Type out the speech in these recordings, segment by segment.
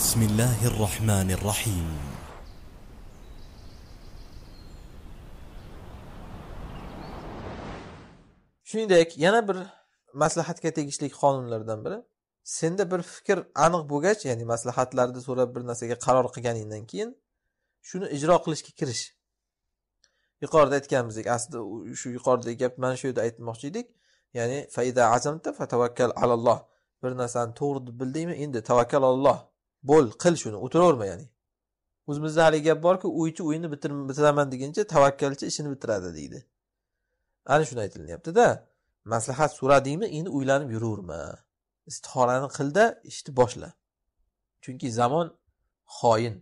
بسم الله الرحمن الرحيم shuningdek yana bir maslahatga tegishli qonunlardan biri senda bir fikr aniq bo'lgach ya'ni maslahatlarni so'rab bir narsaga qaror qilganingdan keyin shuni ijro qilishga kirish yuqorida aytganimizdek aslida shu yuqoridagi gap mana shu yerda aytmoqchi edik ya'ni faida azamta fatavakkal alalloh bir narsani to'g'ri deb bildingmi endi tavakkal alloh bo'l qil shuni o'tiraverma ya'ni o'zimizda haligi gap borku o'ychi o'yinni bitiraman deguncha tavakkalchi ishini bitiradi deydi ana shuni aytilyaptida maslahat so'radingmi endi o'ylanib yuraverma istihorani qilda ishni boshla chunki zamon xoin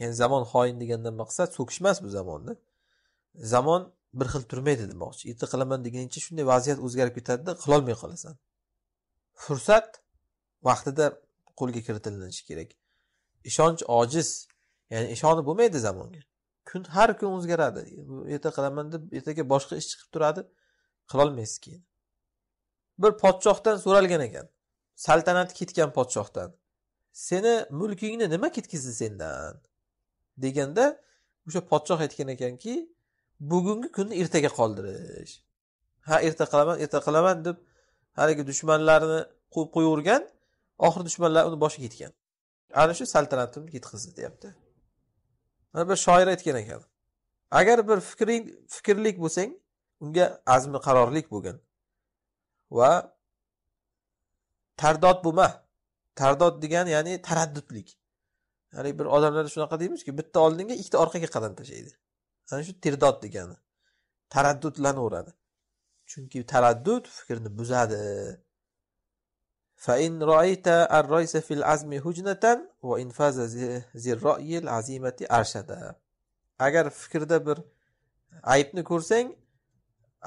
ya'ni zamon xoin degandan maqsad so'kish emas bu zamonni zamon bir xil turmaydi demoqchi erta qilaman deguncha shunday vaziyat o'zgarib ketadida qilolmay qolasan fursat vaqtida qo'lga kiritilinishi kerak ishonch ojiz ya'ni ishonib bo'lmaydi zamonga kun har kun o'zgaradi erta qilaman deb ertaga boshqa ish chiqib turadi qilolmaysiz keyin bir podshohdan so'ralgan ekan saltanati ketgan podshohdan seni mulkingni nima ketkizdi sendan deganda o'sha podshoh aytgan ekanki bugungi kunni ertaga qoldirish ha erta qilaman erta qilaman deb haligi dushmanlarini quvib qo'yavergan oxiri dushmanlar uni boshiga yetgan ana shu saltanatimni yetkazdi deyapti mana bir shoir aytgan ekan agar bir fikring fikrlik bo'lsang unga azmi qarorlik bo'lgin va tardod bo'lma tardod degani ya'ni taraddudlik ya'ni bir odamlar shunaqa deymizki bitta oldinga ikkita orqaga qadam tashlaydi ana shu tirdod degani taraddudlanaveradi chunki taraddud fikrni buzadi فإن رأيت الرئيس في العزم هجنة وإن فاز ذي الرأي العزيمة أرشدا agar fikrda bir aybni ko'rsang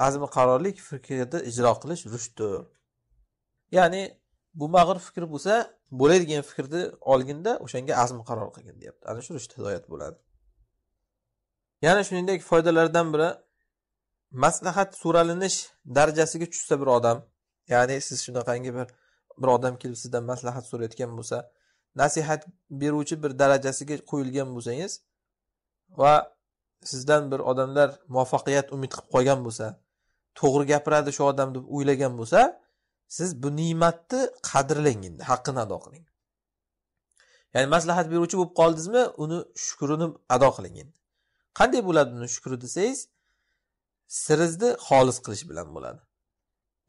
azmi qarorlik fikrda ijro qilish rushdir ya'ni bu mag'ir fikr bo'lsa bo'ladigan fikrni olginda o'shanga azmi qaror qilgin deyapti ana shu rushda hidoyat bo'ladi yana shuningdek foydalardan biri maslahat so'ralinish darajasiga tushsa bir odam ya'ni siz shunaqangi bir bir odam kelib sizdan maslahat so'rayotgan bo'lsa nasihat beruvchi bir darajasiga qo'yilgan bo'lsangiz va sizdan bir odamlar muvaffaqiyat umid qilib qolgan bo'lsa to'g'ri gapiradi shu odam deb o'ylagan bo'lsa siz bu ne'matni qadrlang endi haqqini ado qiling ya'ni maslahat beruvchi bo'lib qoldingizmi uni shukrini ado qiling endi qanday bo'ladi uni shukri desangiz sirizni xolis qilish bilan bo'ladi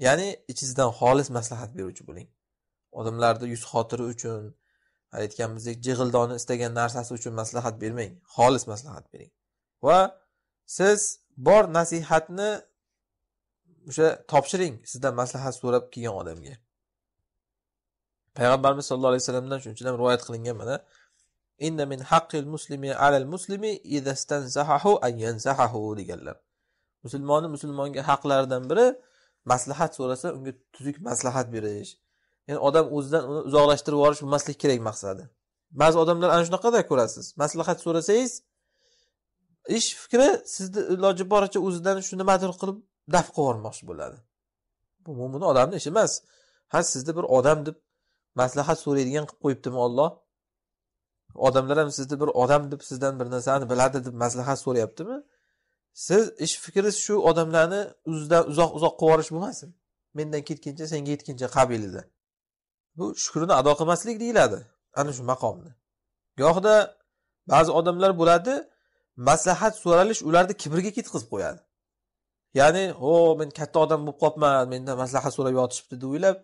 ya'ni ichingizdan xolis maslahat beruvchi bo'ling Odamlarni yuz-xotiri uchun, aytganimizdek, jig'ildoni istagan narsasi uchun maslahat bermang, xolis maslahat bering. Va siz bor nasihatni o'sha topshiring sizdan maslahat so'rab kelgan odamga. Payg'ambarimiz sollallohu alayhi vasallamdan shuning uchun rivoyat qilingan mana inna min haqqil muslimi alal muslimi idza an yansahahu deganlar. Musulmonni musulmonga haqlaridan biri maslahat so'rasa unga tuzuk maslahat berish. ya'ni odam o'zidan uni uzoqlashtirib yuborish bo'lmasligi kerak maqsadi ba'zi odamlar ana shunaqada ko'rasiz maslahat so'rasangiz ish fikri sizni iloji boricha o'zidan shu nimadir qilib daf qilib yubormoqchi bo'ladi bu mo'min odamni ishi emas ha sizni bir odam deb maslahat so'raydigan qilib qo'yibdimi olloh odamlar ham sizni bir odam deb sizdan bir narsani biladi deb maslahat so'rayaptimi siz ish fikringiz shu odamlarni o'zidan uzoq uzoq qilib yuborish bo'lmasin mendan ketguncha senga yetguncha qabilida bu shukrini ado qilmaslik deyiladi ana shu maqomni gohida ba'zi odamlar bo'ladi maslahat so'ralish ularni kibrga ketqizib qo'yadi ya'ni o men katta odam bo'lib qolibman mendan maslahat so'rab yotishibdi deb o'ylab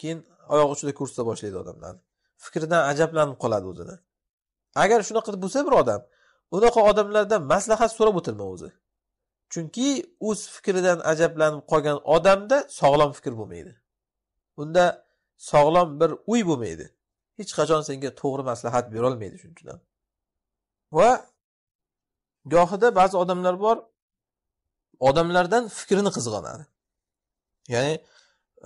keyin oyoq uchida ko'rsata boshlaydi odamlarni fikridan ajablanib qoladi o'zini agar shunaqa bo'lsa bir odam unaqa odamlardan maslahat so'rab o'tirma o'zi chunki o'z fikridan ajablanib qolgan odamda sog'lom fikr bo'lmaydi unda sog'lom bir uy bo'lmaydi hech qachon senga to'g'ri maslahat berolmaydi ham va gohida ba'zi odamlar bor odamlardan fikrini qizg'anadi ya'ni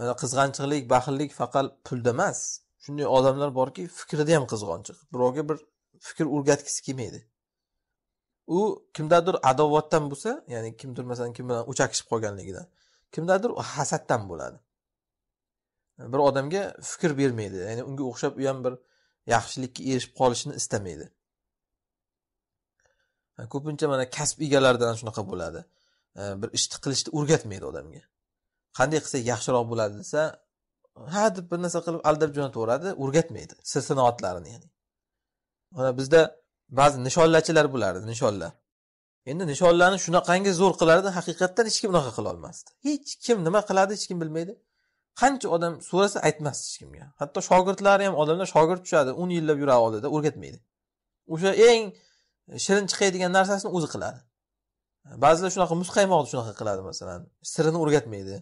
e, qizg'anchiqlik baxillik faqat pulda emas shunday odamlar borki fikrida ham qizg'onchiq birovga bir fikr o'rgatgisi kelmaydi u kimdadir adovatdan bo'lsa ya'ni kimdir masalan kim bilan o'chakishib qolganligidan kimdadir hasaddan bo'ladi bir odamga fikr bermaydi ya'ni unga o'xshab u ham bir yaxshilikka erishib qolishni istamaydi ko'pincha mana kasb egalaridan shunaqa bo'ladi bir ishni qilishni o'rgatmaydi odamga qanday qilsa yaxshiroq bo'ladi desa ha deb bir narsa qilib aldab jo'nataveradi o'rgatmaydi sir sanoatlarini ya'ni mana bizda ba'zi nishonlachilar bo'lardi nishonlar endi nishonlarni shunaqangi zo'r qilardi haqiqatdan hech kim unaqa qilolmasdi hech kim nima qiladi hech kim bilmaydi qancha odam so'rasa aytmasdi hech kimga hatto shogirdlari ham odamlar shogird tushadi o'n yillab yuradi oldida o'rgatmaydi o'sha eng shirin chiqadigan narsasini o'zi qiladi ba'zilar shunaqa muzqaymoqni shunaqa qiladi masalan sirini o'rgatmaydi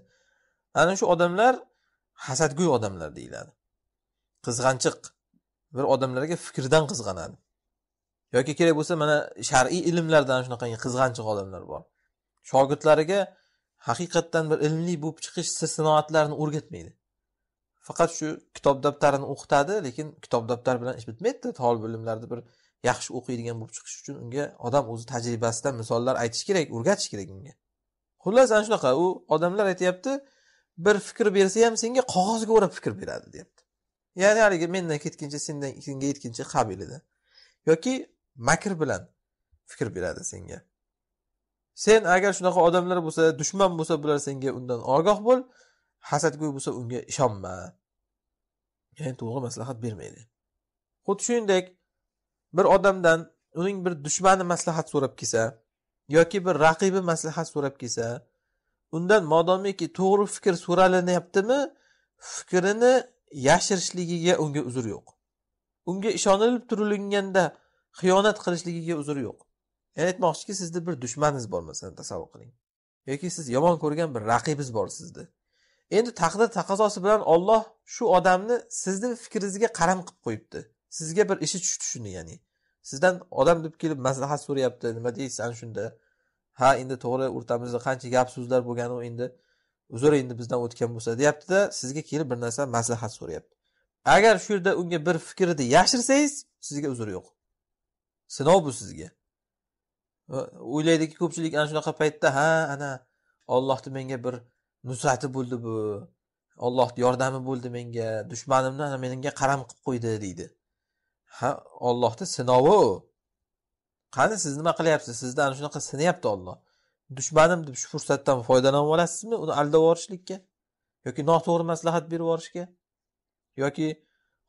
ana shu odamlar hasadgo'y odamlar deyiladi qizg'anchiq bir odamlarga fikrdan qizg'anadi yoki kerak bo'lsa mana shar'iy ilmlardan shunaqangi qizg'anchiq odamlar bor shogirdlariga haqiqatdan bir ilmli bo'lib chiqish siz sinoatlarni o'rgatmaydi faqat shu kitob daftarini o'qitadi lekin kitob daftar bilan ish bitmaydi tolib ilmlarni bir yaxshi o'qiydigan bo'lib chiqish uchun unga odam o'zi tajribasidan misollar aytish kerak o'rgatish kerak unga xullas ana shunaqa u odamlar aytyapti bir fikr bersa ham senga qog'ozga o'rab fikr beradi deyapti ya'ni haligi mendan ketguncha sendan senga yetguncha qabilida yoki makr bilan fikr beradi senga sen agar shunaqa odamlar bo'lsa dushman bo'lsa bular senga undan ogoh bo'l hasadgo'y bo'lsa unga ishonma ya'ni to'g'ri maslahat bermaydi xuddi shuningdek bir odamdan uning bir dushmani maslahat so'rab kelsa yoki bir raqibi maslahat so'rab kelsa undan modomiki to'g'ri fikr so'ralinyaptimi fikrini yashirishligiga unga uzr yo'q unga ishonilib turilinganda xiyonat qilishligiga uzr yo'q ya'ni aytmoqchiki sizda bir dushmaningiz bor masalan tasavvur qiling yoki siz yomon ko'rgan bir raqibingiz bor sizni endi taqdir taqozosi bilan olloh shu odamni sizni fikringizga qaram qilib qo'yibdi sizga bir ishi tushdi shuni ya'ni sizdan odam deb kelib maslahat so'rayapti nima deysan shunda ha endi to'g'ri o'rtamizda qancha gap so'zlar bo'lgani endi uzr endi bizdan o'tgan bo'lsa deyaptida sizga kelib bir narsa maslahat so'rayapti agar shu yerda unga bir fikrni yashirsangiz sizga uzr yo'q sinov bu sizga o'ylaydiki ko'pchilik ana shunaqa paytda ha ana ollohni menga bir nusrati bo'ldi bu ollohni yordami bo'ldi menga dushmanimni ana menga qaram qilib qo'ydi deydi ha ollohni sinovi qani siz nima qilyapsiz sizni ana shunaqa sinayapti olloh dushmanim deb shu fursatdan foydalanib olasizmi uni aldab yuborishlikka yoki noto'g'ri maslahat berib yuborishga yoki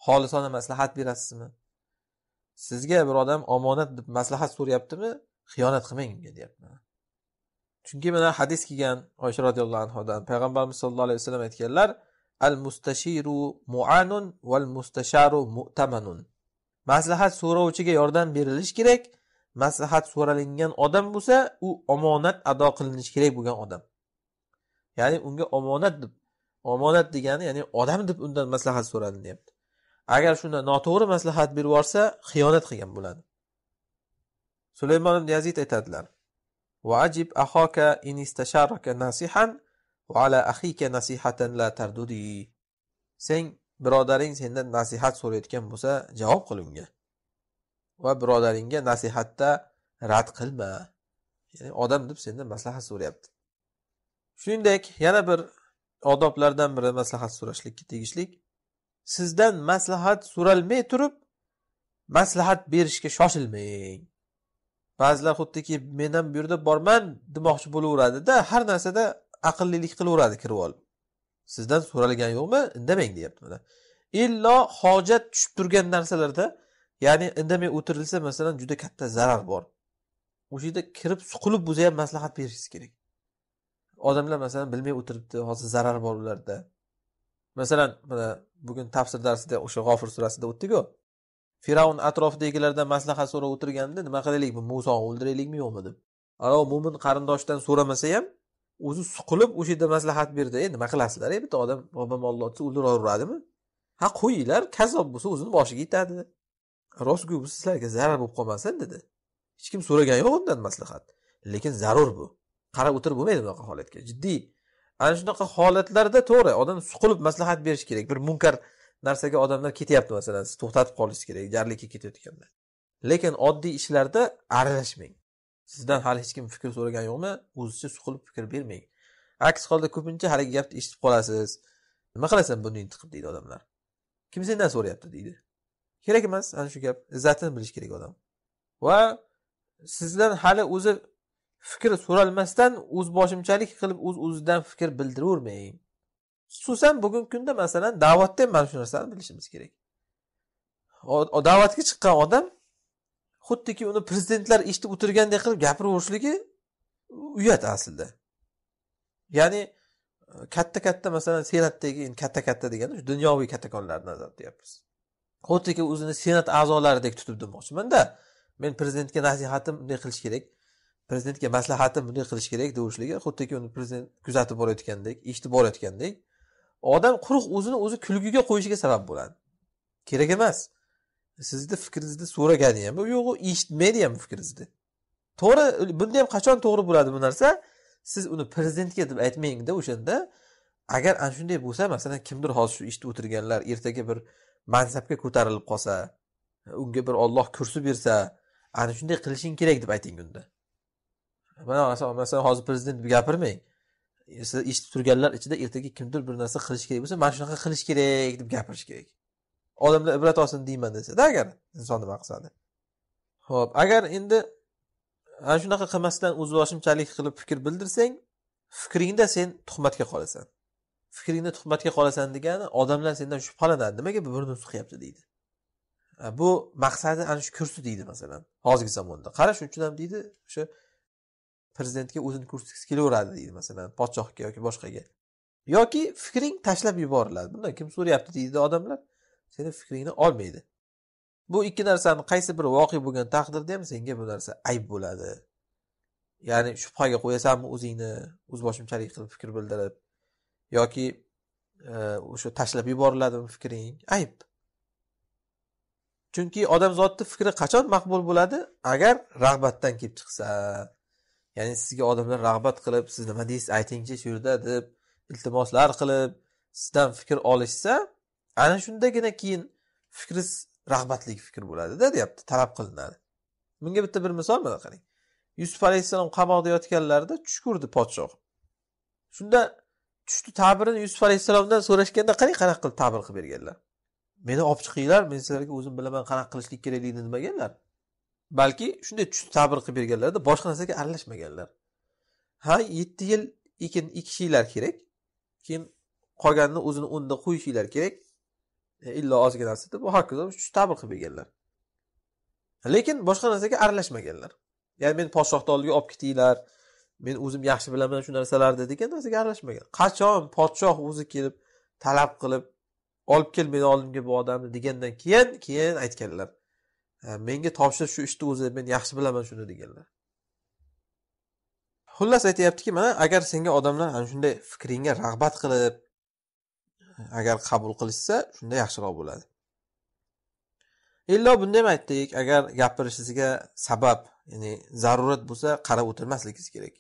xolisona maslahat berasizmi sizga bir odam omonat deb maslahat so'rayaptimi xiyonat qilmang unga deyapman chunki mana hadis kelgan oysha roziyallohu anhudan payg'ambarimiz sollallohu alayhi vasallam aytganlar al mustashiru muanun val mustasharu mutamanun maslahat so'rovchiga yordam berilishi kerak maslahat so'ralingan odam bo'lsa u omonat ado qilinishi kerak bo'lgan odam ya'ni unga omonat deb omonat degani ya'ni odam deb undan maslahat deyapti agar shunda noto'g'ri maslahat berib yuborsa xiyonat qilgan bo'ladi sulaymon ibn yazid aytadilar وعجب أخاك إن استشارك ناصحا وعلى أخيك نصيحة لا ترددي سن birodaring sendan nasihat so'rayotgan bo'lsa javob qil unga va birodaringga nasihatda rad qilma ya'ni odam deb sendan maslahat so'rayapti shuningdek yana bir odoblardan biri maslahat so'rashlikka tegishlik sizdan maslahat so'ralmay turib maslahat berishga shoshilmang ba'zilar xuddiki ham bu yerda borman demoqchi bo'laveradida har narsada aqllilik qilaveradi kirib olib sizdan so'ralgani yo'qmi indamang deyapti mana illo hojat tushib turgan narsalarda ya'ni indamay o'tirilsa masalan juda katta zarar bor o'sha yerda kirib suqilib bo'lsa ham maslahat berishingiz kerak odamlar masalan bilmay o'tiribdi hozir zarar bor ularda masalan mana bugun tafsir darsida o'sha g'ofir surasida o'tdiku fir'avn atrofidagilardan maslahat so'rab o'tirganda nima qilaylik bu musoni o'ldiraylikmi yo'qmi deb anavi mo'min qarindoshidan so'ramasa ham o'zi suqilib o'sha yerda maslahat berdi e nima qilasizlar e bitta odam bobom olloh desa o'ldiraveradimi ha qo'yinglar kazzob bo'lsa o'zini boshiga yetadi rostku bu sizlarga zarar bo'lib qolmasin dedi hech kim so'ragani yo'q undan maslahat lekin zarur bu qarab o'tirib bo'lmaydi bunaqa holatga jiddiy ana shunaqa holatlarda to'g'ri odam suqilib maslahat berish kerak bir munkar narsaga odamlar ketyapti masalan siz to'xtatib qolishingiz kerak jarlikka ketayotganda lekin oddiy ishlarda aralashmang sizdan hali hech kim fikr so'ragani yo'qmi o'zicha suqilib fikr bermang aks holda ko'pincha haligi gapni eshitib qolasiz nima qilasan buni intiqib deydi odamlar kim sendan so'rayapti deydi kerak emas ana shu gap izzatini bilish kerak odam va sizdan hali o'zi fikr so'ralmasdan o'zboshimchalik qilib o'z uz o'zidan fikr bildiravermang xususan bugungi kunda masalan da'vatda ham mana shu narsani bilishimiz kerak da'vatga chiqqan odam xuddiki uni prezidentlar eshitib o'tirgandek qilib gapiraverishligi uyat aslida ya'ni e, katta katta masalan senatdagi katta katta deganda shu dunyoviy kattakonlarni nazarda tutyapmiz xuddiki o'zini senat a'zolaridek tutib demoqchimanda men prezidentga nasihatim bunday qilish kerak prezidentga maslahatim bunday qilish kerak deyishligi xuddiki uni prezident kuzatib borayotgandek eshitib borayotgandek odam quruq o'zini o'zi kulgiga qo'yishiga sabab bo'ladi kerak emas sizni fikringizni so'ragani ham yo'q u eshitmaydi ham fikringizni to'g'ri bunda ham qachon to'g'ri bo'ladi bu narsa siz uni prezidentga deb aytmangda o'shanda agar ana shunday bo'lsa masalan kimdir hozir shu eshitib o'tirganlar ertaga bir mansabga ko'tarilib qolsa unga bir olloh kursi bersa ana shunday qilishing kerak deb ayting unda masalan hozir prezident deb gapirmang eshitib turganlar ichida ertaga kimdir bir narsa qilish kerak bo'lsa mana shunaqa qilish kerak deb gapirish kerak odamlar ibrat olsin deyman desada agar inson nima maqsadi ho'p agar endi ana shunaqa qilmasdan o'zboshimchalik qilib fikr bildirsang fikringda sen tuhmatga qolasan fikringda tuhmatga qolasan degani odamlar sendan shubhalanadi nimaga bu burnini suqyapti deydi bu maqsadi ana shu kursi deydi masalan hozirgi zamonda qara shuning uchun ham deydi o'sha prezidentga o'zini ko'rsatgisi kelaveradi deydi masalan podshohga yoki boshqaga yoki fikring tashlab yuboriladi bundan kim so'rayapti deydi odamlar seni fikringni olmaydi bu ikki narsani qaysi biri voqea bo'lgan taqdirda ham senga bu narsa ayb bo'ladi ya'ni shubhaga qo'yasanmi o'zingni o'zboshimchalik qilib fikr bildirib yoki e, o'sha tashlab yuboriladimi fikring ayb chunki odamzodni fikri qachon maqbul bo'ladi agar rag'batdan kelib chiqsa Ya'ni sizga odamlar rag'bat qilib, siz nima deysiz, aytingchi shu yerda deb iltimoslar qilib, sizdan fikr olishsa, ana shundagina keyin fikringiz rag'batli fikr bo'ladida deyapti, talab qilinadi. Bunga bitta bir misol mana qarang. Yusuf alayhissalom qamoqda yotganlarida tush ko'rdi podshoh. Shunda tushni ta'birini Yusuf alayhissalomdan so'rashganda qarang qanaqa qilib ta'bir qilib berganlar. Meni olib chiqinglar, men sizlarga o'zim bilaman qanaqa qilishlik kerakligini deganlar balki shunday sabr qilib berganlarda boshqa narsaga aralashmaganlar ha yetti yil ekin ekishinglar kerak keyin qolganini o'zini o'rnida qo'yishinglar kerak e, illo narsa deb hokazo sabr qilib berganlar lekin boshqa narsaga aralashmaganlar ya'ni men podshohni oldiga olib ketinglar men o'zim yaxshi bilaman shu narsalarni degan narsaga aralashmagan qachon podshoh o'zi kelib talab qilib olib kel meni oldimga bu odamni degandan keyin keyin aytganlar menga topshir shu ishni o'zi men yaxshi bilaman shuni deganlar xullas aytyaptiki mana agar senga odamlar ana shunday fikringga rag'bat qilib agar qabul qilishsa shunda yaxshiroq bo'ladi illo bunda ham aytdik agar gapirishingizga sabab ya'ni zarurat bo'lsa qarab o'tirmasligingiz kerak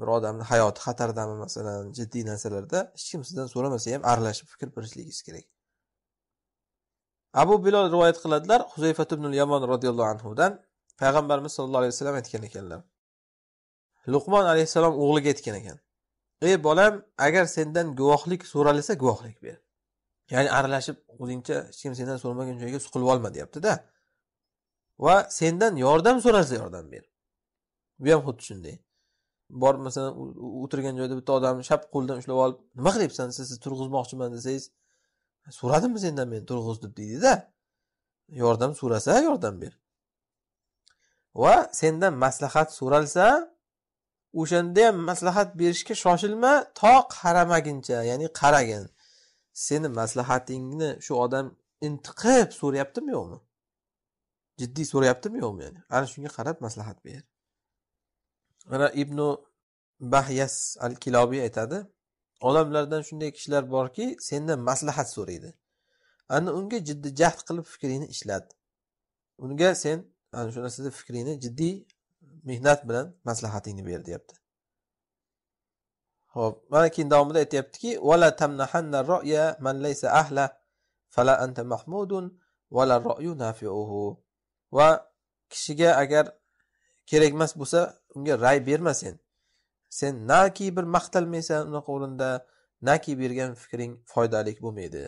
bir odamni hayoti xatardami masalan jiddiy narsalarda hech kim sizdan so'ramasa ham aralashib fikr bilishligingiz kerak abu bilol rivoyat qiladilar huzayfat ibn yamon roziyallohu anhudan payg'ambarimiz sallallohu alayhi vasallam aytgan ekanlar luqmon alayhissalom o'g'liga aytgan ekan ey bolam agar sendan guvohlik so'ralsa guvohlik ber ya'ni aralashib o'zingcha hech kim sendan so'ramagan joyga suqilib olma deyaptida va sendan yordam so'ralsa yordam ber bu ham xuddi shunday borib masalan o'tirgan joyda bitta odamni shap qo'lidan ushlab olib nima qilyapsan siz turg'izmoqchiman desangiz so'radimmi sendan men turg'iz deb deydida yordam so'rasa yordam ber va sendan maslahat so'ralsa o'shanda ham maslahat berishga shoshilma to qaramaguncha ya'ni qaragin seni maslahatingni shu odam intiqib so'rayaptimi yo'qmi jiddiy so'rayaptimi yo'qmi yani ana shunga qarab maslahat ber mana ibn bahyas al kilobiy aytadi odamlardan shunday kishilar borki sendan maslahat so'raydi ana unga jiddiy jahd qilib fikringni ishlat unga sen ana shu narsada fikringni jiddiy mehnat bilan maslahatingni ber deyapti ho'p mana keyin davomida aytyaptiki vala tamnahanna man laysa ahla fala anta mahmudun va kishiga agar kerakmas bo'lsa unga ray berma sen sen naki bir maqtalmaysan unaqa o'rinda naki bergan fikring foydali bo'lmaydi